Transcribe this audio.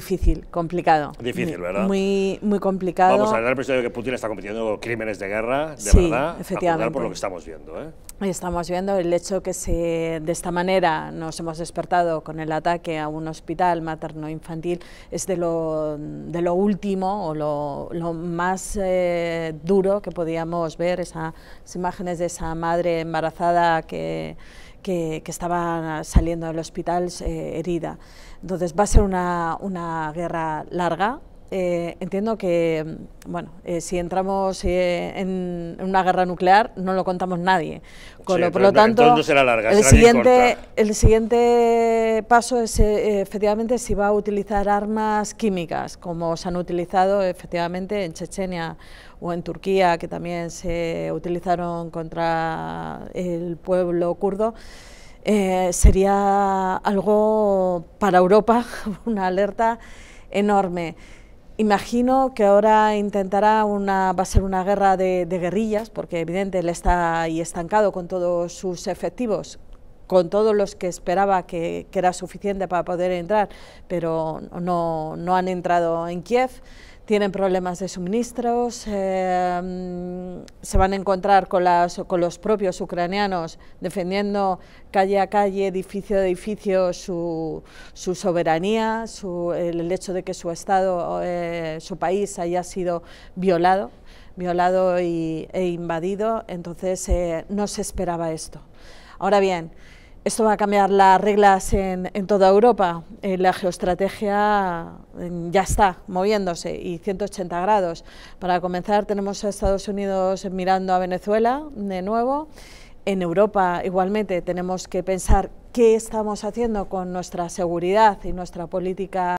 Difícil, complicado. Difícil, ¿verdad? Muy, muy complicado. Vamos a dar el de que Putin está cometiendo crímenes de guerra, de sí, verdad, efectivamente. por lo que estamos viendo. ¿eh? Estamos viendo el hecho que se, de esta manera nos hemos despertado con el ataque a un hospital materno-infantil es de lo, de lo último o lo, lo más eh, duro que podíamos ver, esas imágenes de esa madre embarazada que que, que estaba saliendo del hospital eh, herida. Entonces va a ser una, una guerra larga, eh, entiendo que, bueno, eh, si entramos eh, en una guerra nuclear no lo contamos nadie. por lo tanto, el, siguiente, el siguiente paso es efectivamente si va a utilizar armas químicas, como se han utilizado efectivamente en Chechenia o en Turquía, que también se utilizaron contra el pueblo kurdo. sería algo para Europa, una alerta enorme. Imagino que ahora intentará una, va a ser una guerra de, guerrillas, porque evidentemente él está ahí estancado con todos sus efectivos, con todos los que esperaba que, que era suficiente para poder entrar, pero no, no han entrado en Kiev tienen problemas de suministros, eh, se van a encontrar con, las, con, los propios ucranianos defendiendo calle a calle, edificio a edificio, su, soberanía, el hecho de que su Estado, eh, su país haya sido violado, violado y, e invadido, entonces eh, no se esperaba esto. Ahora bien, esto va a cambiar las reglas en, en toda Europa. Eh, la geoestrategia mm, ya está moviéndose y 180 grados. Para comenzar tenemos a Estados Unidos mirando a Venezuela de nuevo. En Europa igualmente tenemos que pensar qué estamos haciendo con nuestra seguridad y nuestra política.